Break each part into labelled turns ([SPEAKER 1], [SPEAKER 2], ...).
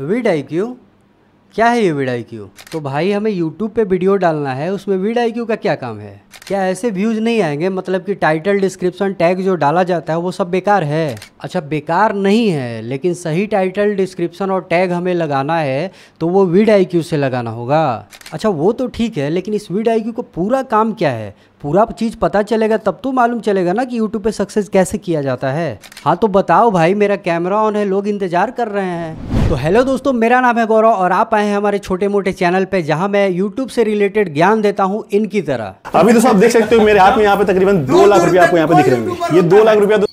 [SPEAKER 1] width I Q क्या है ये विड आई क्यू तो भाई हमें यूट्यूब पे वीडियो डालना है उसमें विड आई क्यू का क्या काम है क्या ऐसे व्यूज़ नहीं आएंगे मतलब कि टाइटल डिस्क्रिप्शन टैग जो डाला जाता है वो सब बेकार है अच्छा बेकार नहीं है लेकिन सही टाइटल डिस्क्रिप्शन और टैग हमें लगाना है तो वो विड आई क्यू से लगाना होगा अच्छा वो तो ठीक है लेकिन इस विड आई क्यू का पूरा काम क्या है पूरा चीज़ पता चलेगा तब तो मालूम चलेगा ना कि यूट्यूब पे सक्सेस कैसे किया जाता है हाँ तो बताओ भाई मेरा कैमरा ऑन है लोग इंतजार कर रहे हैं तो हेलो दोस्तों मेरा नाम है गौरव और आप आए हैं हमारे छोटे मोटे चैनल पे जहाँ मैं यूट्यूब से रिलेटेड ज्ञान देता हूँ इनकी तरह अभी तो आप देख सकते हो मेरे हाथ में यहाँ पे तकरीबन दो लाख रुपया आपको यहाँ पे दिख रहे हैं ये दो लाख रुपया तो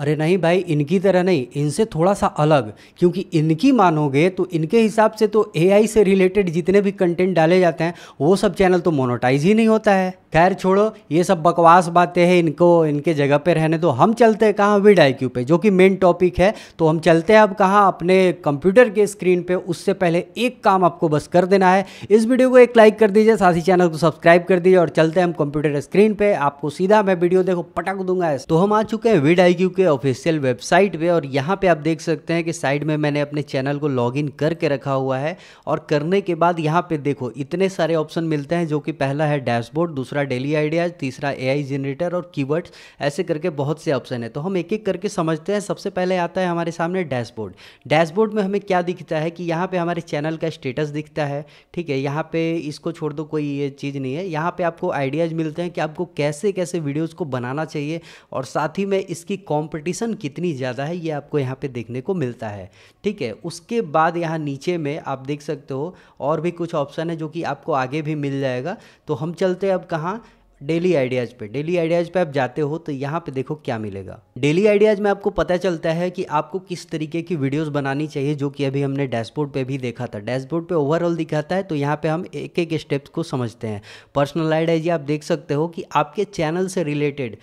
[SPEAKER 1] अरे नहीं भाई इनकी तरह नहीं इनसे थोड़ा सा अलग क्योंकि इनकी मानोगे तो इनके हिसाब से तो एआई से रिलेटेड जितने भी कंटेंट डाले जाते हैं वो सब चैनल तो मोनोटाइज ही नहीं होता है खैर छोड़ो ये सब बकवास बातें हैं इनको इनके जगह पे रहने दो हम चलते हैं कहाँ विड आई पे जो कि मेन टॉपिक है तो हम चलते हैं अब कहाँ अपने कंप्यूटर के स्क्रीन पे उससे पहले एक काम आपको बस कर देना है इस वीडियो को एक लाइक कर दीजिए साथ ही चैनल को सब्सक्राइब कर दीजिए और चलते हैं हम कंप्यूटर स्क्रीन पर आपको सीधा मैं वीडियो देखो पटक दूंगा तो हम आ चुके हैं विड आई के ऑफिशियल वेबसाइट पे और यहाँ पे आप देख सकते हैं कि साइड में मैंने अपने चैनल को लॉगिन करके रखा हुआ है और करने के बाद यहाँ पे देखो इतने सारे ऑप्शन मिलते हैं जो कि पहला है डैशबोर्ड दूसरा डेली आइडिया तीसरा आई जनरेटर और कीवर्ड्स ऐसे करके बहुत से ऑप्शन है तो हम एक एक करके समझते हैं सबसे पहले आता है हमारे सामने डैशबोर्ड डैशबोर्ड में हमें क्या दिखता है कि यहाँ पर हमारे चैनल का स्टेटस दिखता है ठीक है यहाँ पर इसको छोड़ दो कोई ये चीज़ नहीं है यहाँ पर आपको आइडियाज़ मिलते हैं कि आपको कैसे कैसे वीडियोज़ को बनाना चाहिए और साथ ही में इसकी कॉम्प कंपटीशन कितनी ज़्यादा है ये आपको यहाँ पे देखने को मिलता है ठीक है उसके बाद यहाँ नीचे में आप देख सकते हो और भी कुछ ऑप्शन है जो कि आपको आगे भी मिल जाएगा तो हम चलते हैं अब कहाँ डेली आइडियाज़ पे डेली आइडियाज़ पे आप जाते हो तो यहाँ पे देखो क्या मिलेगा डेली आइडियाज़ में आपको पता चलता है कि आपको किस तरीके की वीडियोस बनानी चाहिए जो कि अभी हमने डैशबोर्ड पे भी देखा था डैशबोर्ड पे ओवरऑल दिखाता है तो यहाँ पे हम एक एक स्टेप्स को समझते हैं पर्सनल आइडियाज आप देख सकते हो कि आपके चैनल से रिलेटेड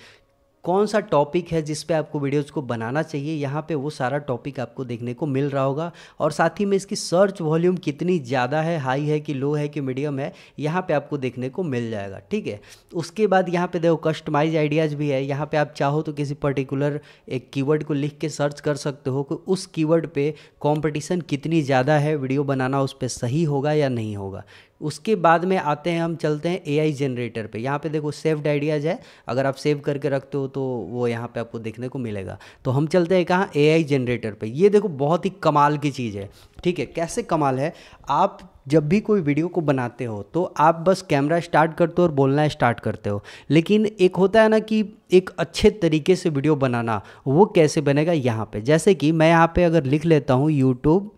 [SPEAKER 1] कौन सा टॉपिक है जिस पे आपको वीडियोस को बनाना चाहिए यहाँ पे वो सारा टॉपिक आपको देखने को मिल रहा होगा और साथ ही में इसकी सर्च वॉल्यूम कितनी ज़्यादा है हाई है कि लो है कि मीडियम है यहाँ पे आपको देखने को मिल जाएगा ठीक है उसके बाद यहाँ पे देखो कस्टमाइज आइडियाज़ भी है यहाँ पर आप चाहो तो किसी पर्टिकुलर एक कीवर्ड को लिख के सर्च कर सकते हो कि उस कीवर्ड पर कॉम्पिटिशन कितनी ज़्यादा है वीडियो बनाना उस पर सही होगा या नहीं होगा उसके बाद में आते हैं हम चलते हैं एआई जनरेटर पे यहाँ पे देखो सेव्ड आइडियाज़ है अगर आप सेव करके रखते हो तो वो यहाँ पे आपको देखने को मिलेगा तो हम चलते हैं कहाँ एआई जनरेटर पे ये देखो बहुत ही कमाल की चीज़ है ठीक है कैसे कमाल है आप जब भी कोई वीडियो को बनाते हो तो आप बस कैमरा स्टार्ट करते हो और बोलना स्टार्ट करते हो लेकिन एक होता है ना कि एक अच्छे तरीके से वीडियो बनाना वो कैसे बनेगा यहाँ पे जैसे कि मैं यहाँ पे अगर लिख लेता हूँ यूट्यूब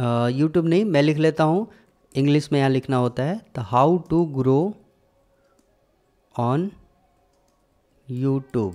[SPEAKER 1] यूट्यूब नहीं मैं लिख लेता हूँ इंग्लिश में यहाँ लिखना होता है the how to grow on YouTube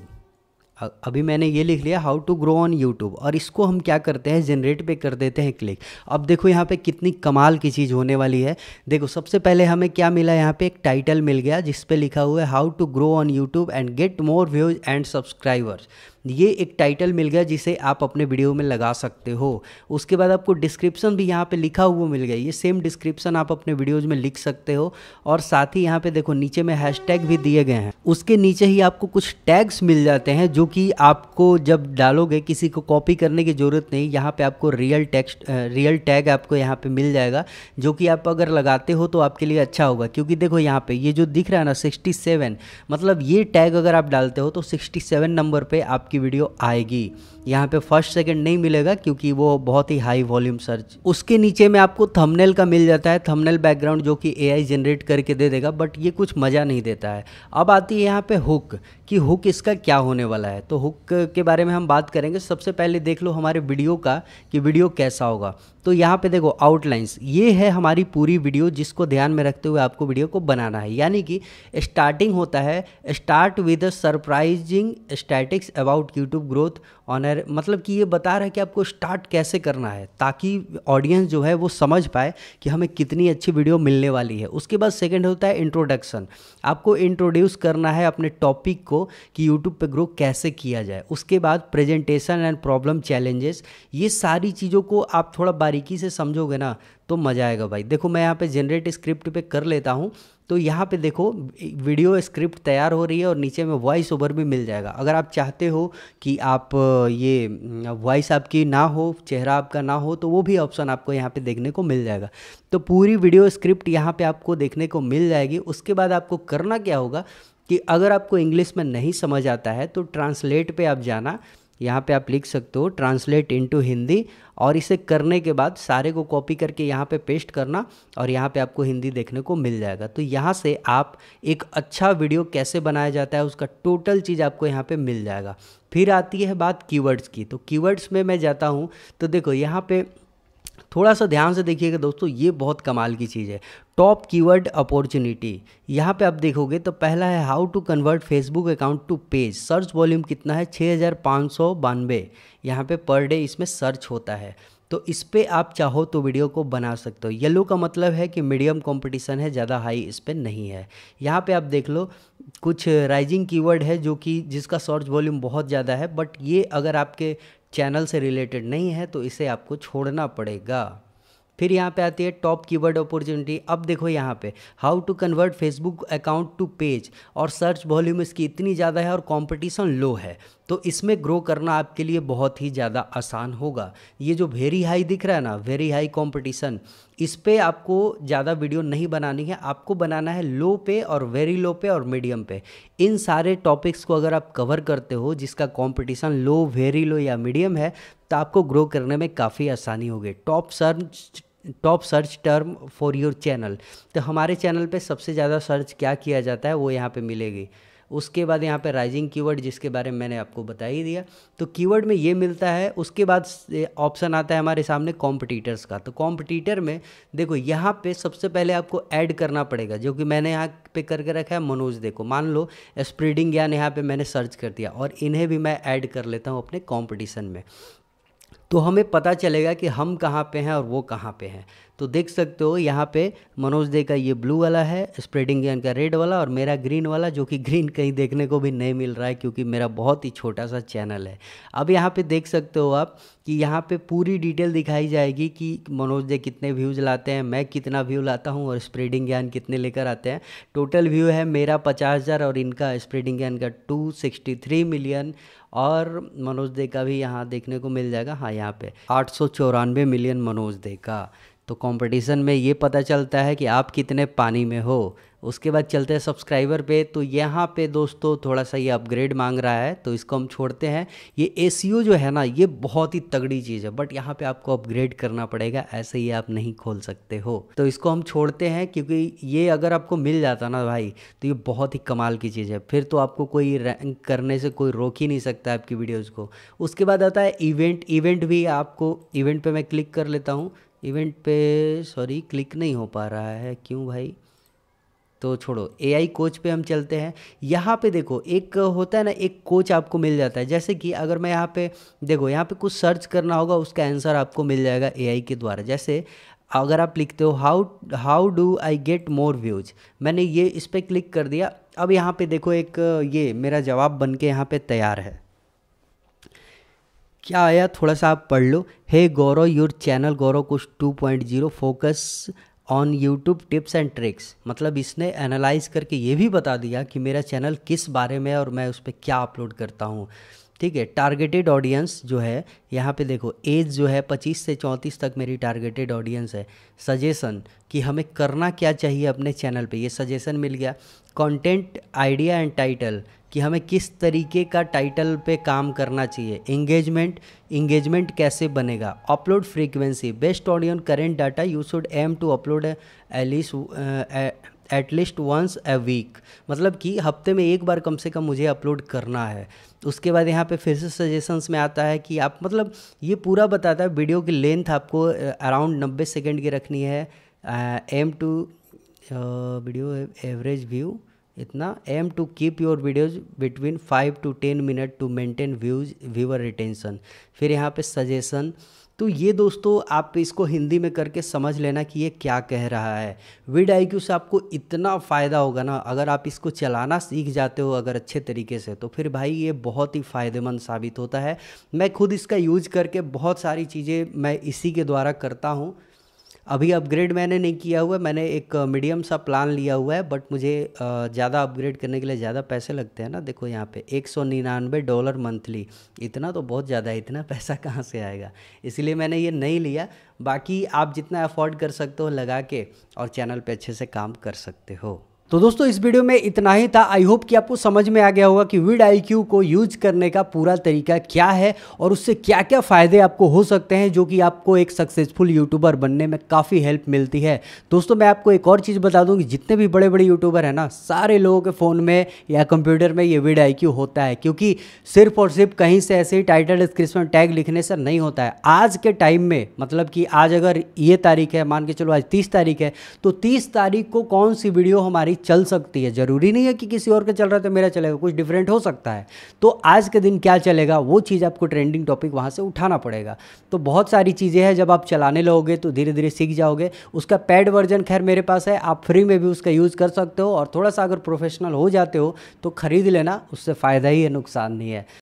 [SPEAKER 1] अभी मैंने ये लिख लिया how to grow on YouTube और इसको हम क्या करते हैं जनरेट पे कर देते हैं क्लिक अब देखो यहाँ पे कितनी कमाल की चीज़ होने वाली है देखो सबसे पहले हमें क्या मिला यहाँ पे एक टाइटल मिल गया जिस पे लिखा हुआ है how to grow on YouTube and get more views and subscribers ये एक टाइटल मिल गया जिसे आप अपने वीडियो में लगा सकते हो उसके बाद आपको डिस्क्रिप्शन भी यहाँ पे लिखा हुआ मिल गया ये सेम डिस्क्रिप्शन आप अपने वीडियोज में लिख सकते हो और साथ ही यहाँ पे देखो नीचे में हैशटैग भी दिए गए हैं उसके नीचे ही आपको कुछ टैग्स मिल जाते हैं जो कि आपको जब डालोगे किसी को कॉपी करने की ज़रूरत नहीं यहाँ पर आपको रियल टेक्स्ट रियल टैग आपको यहाँ पर मिल जाएगा जो कि आप अगर लगाते हो तो आपके लिए अच्छा होगा क्योंकि देखो यहाँ पर ये जो दिख रहा है ना सिक्सटी मतलब ये टैग अगर आप डालते हो तो सिक्सटी नंबर पर आप आपकी वीडियो आएगी यहाँ पे फर्स्ट सेकंड नहीं मिलेगा क्योंकि वो बहुत ही हाई वॉल्यूम सर्च उसके नीचे में आपको थंबनेल का मिल जाता है थंबनेल बैकग्राउंड जो कि एआई जनरेट करके दे देगा बट ये कुछ मज़ा नहीं देता है अब आती है यहाँ पे हुक कि हुक इसका क्या होने वाला है तो हुक के बारे में हम बात करेंगे सबसे पहले देख लो हमारे वीडियो का कि वीडियो कैसा होगा तो यहाँ पे देखो आउटलाइंस ये है हमारी पूरी वीडियो जिसको ध्यान में रखते हुए आपको वीडियो को बनाना है यानी कि स्टार्टिंग होता है start with a surprising statics about YouTube growth owner मतलब कि ये बता रहा है कि आपको स्टार्ट कैसे करना है ताकि ऑडियंस जो है वो समझ पाए कि हमें कितनी अच्छी वीडियो मिलने वाली है उसके बाद सेकेंड होता है इंट्रोडक्शन आपको इंट्रोड्यूस करना है अपने टॉपिक को कि यूट्यूब पर ग्रो कैसे किया जाए उसके बाद प्रेजेंटेशन एंड प्रॉब्लम चैलेंजेस ये सारी चीज़ों को आप थोड़ा बारीकी से समझोगे ना तो मज़ा आएगा भाई देखो मैं यहाँ पे जनरेट स्क्रिप्ट पे कर लेता हूँ तो यहाँ पे देखो वीडियो स्क्रिप्ट तैयार हो रही है और नीचे में वॉइस ओवर भी मिल जाएगा अगर आप चाहते हो कि आप ये वॉइस आपकी ना हो चेहरा आपका ना हो तो वो भी ऑप्शन आपको यहाँ पे देखने को मिल जाएगा तो पूरी वीडियो स्क्रिप्ट यहाँ पे आपको देखने को मिल जाएगी उसके बाद आपको करना क्या होगा कि अगर आपको इंग्लिश में नहीं समझ आता है तो ट्रांसलेट पर आप जाना यहाँ पे आप लिख सकते हो ट्रांसलेट इनटू हिंदी और इसे करने के बाद सारे को कॉपी करके यहाँ पे पेस्ट करना और यहाँ पे आपको हिंदी देखने को मिल जाएगा तो यहाँ से आप एक अच्छा वीडियो कैसे बनाया जाता है उसका टोटल चीज़ आपको यहाँ पे मिल जाएगा फिर आती है बात कीवर्ड्स की तो कीवर्ड्स में मैं जाता हूँ तो देखो यहाँ पे थोड़ा सा ध्यान से देखिएगा दोस्तों ये बहुत कमाल की चीज़ है टॉप कीवर्ड अपॉर्चुनिटी यहाँ पे आप देखोगे तो पहला है how to convert Facebook account to page search volume कितना है छः हज़ार पाँच सौ बानवे यहाँ पर पर डे इसमें सर्च होता है तो इस पर आप चाहो तो वीडियो को बना सकते हो येलो का मतलब है कि मीडियम कंपटीशन है ज़्यादा हाई इस पर नहीं है यहाँ पे आप देख लो कुछ राइजिंग कीवर्ड है जो कि जिसका सर्च वॉल्यूम बहुत ज़्यादा है बट ये अगर आपके चैनल से रिलेटेड नहीं है तो इसे आपको छोड़ना पड़ेगा फिर यहाँ पे आती है टॉप कीवर्ड अपॉर्चुनिटी अब देखो यहाँ पे how to convert Facebook account to page और सर्च वॉल्यूम इसकी इतनी ज़्यादा है और कंपटीशन लो है तो इसमें ग्रो करना आपके लिए बहुत ही ज़्यादा आसान होगा ये जो वेरी हाई दिख रहा है ना वेरी हाई कंपटीशन इस पर आपको ज़्यादा वीडियो नहीं बनानी है आपको बनाना है लो पे और वेरी लो पे और मीडियम पे इन सारे टॉपिक्स को अगर आप कवर करते हो जिसका कंपटीशन लो वेरी लो या मीडियम है तो आपको ग्रो करने में काफ़ी आसानी होगी top search top search term for your channel तो हमारे चैनल पे सबसे ज़्यादा सर्च क्या किया जाता है वो यहाँ पे मिलेगी उसके बाद यहाँ पे राइजिंग कीवर्ड जिसके बारे में मैंने आपको बता ही दिया तो कीवर्ड में ये मिलता है उसके बाद ऑप्शन आता है हमारे सामने कॉम्पिटिटर्स का तो कॉम्पिटिटर में देखो यहाँ पे सबसे पहले आपको ऐड करना पड़ेगा जो कि मैंने यहाँ पे करके रखा है मनोज देखो मान लो स्प्रीडिंग ज्ञान यहाँ पर मैंने सर्च कर दिया और इन्हें भी मैं ऐड कर लेता हूँ अपने कॉम्पिटिशन में तो हमें पता चलेगा कि हम कहाँ पे हैं और वो कहाँ पे हैं तो देख सकते हो यहाँ पे मनोज दे का ये ब्लू वाला है स्प्रेडिंग ज्ञान का रेड वाला और मेरा ग्रीन वाला जो कि ग्रीन कहीं देखने को भी नहीं मिल रहा है क्योंकि मेरा बहुत ही छोटा सा चैनल है अब यहाँ पे देख सकते हो आप कि यहाँ पे पूरी डिटेल दिखाई जाएगी कि मनोज दे कितने व्यूज़ लाते हैं मैं कितना व्यू लाता हूँ और स्प्रेडिंग ज्ञान कितने लेकर आते हैं टोटल व्यू है मेरा पचास हज़ार और इनका स्प्रेडिंग ज्ञान का टू सिक्सटी थ्री मिलियन और मनोज दे का भी यहाँ देखने को मिल जाएगा हाँ यहाँ पे आठ सौ चौरानवे मिलियन मनोज दे का तो कंपटीशन में ये पता चलता है कि आप कितने पानी में हो उसके बाद चलते हैं सब्सक्राइबर पे तो यहाँ पे दोस्तों थोड़ा सा ये अपग्रेड मांग रहा है तो इसको हम छोड़ते हैं ये ए जो है ना ये बहुत ही तगड़ी चीज़ है बट यहाँ पे आपको अपग्रेड करना पड़ेगा ऐसे ही आप नहीं खोल सकते हो तो इसको हम छोड़ते हैं क्योंकि ये अगर आपको मिल जाता ना भाई तो ये बहुत ही कमाल की चीज़ है फिर तो आपको कोई रैंक करने से कोई रोक ही नहीं सकता आपकी वीडियोज़ को उसके बाद आता है इवेंट इवेंट भी आपको इवेंट पर मैं क्लिक कर लेता हूँ इवेंट पे सॉरी क्लिक नहीं हो पा रहा है क्यों भाई तो छोड़ो एआई कोच पे हम चलते हैं यहाँ पे देखो एक होता है ना एक कोच आपको मिल जाता है जैसे कि अगर मैं यहाँ पे देखो यहाँ पे कुछ सर्च करना होगा उसका आंसर आपको मिल जाएगा एआई के द्वारा जैसे अगर आप लिखते हो how how do I get more views मैंने ये इस पर क्लिक कर दिया अब यहाँ पे देखो एक ये मेरा जवाब बन के यहाँ पर तैयार है क्या आया थोड़ा सा आप पढ़ लो हे गौरव योर चैनल गौरव कुछ two point zero focus on YouTube tips and tricks मतलब इसने एनालाइज करके ये भी बता दिया कि मेरा चैनल किस बारे में है और मैं उस पर क्या अपलोड करता हूँ ठीक है टारगेटेड ऑडियंस जो है यहाँ पे देखो एज जो है 25 से 34 तक मेरी टारगेटेड ऑडियंस है सजेशन कि हमें करना क्या चाहिए अपने चैनल पे ये सजेशन मिल गया कंटेंट आइडिया एंड टाइटल कि हमें किस तरीके का टाइटल पे काम करना चाहिए इंगेजमेंट इंगेजमेंट कैसे बनेगा upload frequency best audience current data you should aim to upload एलिस एटलीस्ट वंस ए वीक मतलब कि हफ्ते में एक बार कम से कम मुझे अपलोड करना है उसके बाद यहाँ पे फिर से सजेशंस में आता है कि आप मतलब ये पूरा बताता है वीडियो की लेंथ आपको अराउंड नब्बे सेकेंड की रखनी है aim to video average view इतना aim to keep your videos between five to ten minute to maintain views viewer retention फिर यहाँ पे सजेशन तो ये दोस्तों आप इसको हिंदी में करके समझ लेना कि ये क्या कह रहा है विड आई से आपको इतना फ़ायदा होगा ना अगर आप इसको चलाना सीख जाते हो अगर अच्छे तरीके से तो फिर भाई ये बहुत ही फ़ायदेमंद साबित होता है मैं खुद इसका यूज करके बहुत सारी चीज़ें मैं इसी के द्वारा करता हूँ अभी अपग्रेड मैंने नहीं किया हुआ मैंने एक मीडियम सा प्लान लिया हुआ है बट मुझे ज़्यादा अपग्रेड करने के लिए ज़्यादा पैसे लगते हैं ना देखो यहाँ पे एक सौ निन्यानवे डॉलर मंथली इतना तो बहुत ज़्यादा है इतना पैसा कहाँ से आएगा इसलिए मैंने ये नहीं लिया बाकी आप जितना अफोर्ड कर सकते हो लगा के और चैनल पे अच्छे से काम कर सकते हो तो दोस्तों इस वीडियो में इतना ही था आई होप कि आपको समझ में आ गया होगा कि विड आई को यूज करने का पूरा तरीका क्या है और उससे क्या क्या फ़ायदे आपको हो सकते हैं जो कि आपको एक सक्सेसफुल यूट्यूबर बनने में काफ़ी हेल्प मिलती है दोस्तों मैं आपको एक और चीज़ बता दूँ कि जितने भी बड़े बड़े यूट्यूबर हैं ना सारे लोगों के फ़ोन में या कंप्यूटर में ये विड आई होता है क्योंकि सिर्फ और सिर्फ कहीं से ऐसे ही टाइटल डिस्क्रिप्शन टैग लिखने से नहीं होता है आज के टाइम में मतलब कि आज अगर ये तारीख है मान के चलो आज तीस तारीख है तो तीस तारीख को कौन सी वीडियो हमारी चल सकती है ज़रूरी नहीं है कि किसी और के चल रहा है तो मेरा चलेगा कुछ डिफरेंट हो सकता है तो आज के दिन क्या चलेगा वो चीज़ आपको ट्रेंडिंग टॉपिक वहाँ से उठाना पड़ेगा तो बहुत सारी चीज़ें हैं जब आप चलाने लोगे तो धीरे धीरे सीख जाओगे उसका पैड वर्जन खैर मेरे पास है आप फ्री में भी उसका यूज़ कर सकते हो और थोड़ा सा अगर प्रोफेशनल हो जाते हो तो ख़रीद लेना उससे फ़ायदा ही है नुकसान नहीं है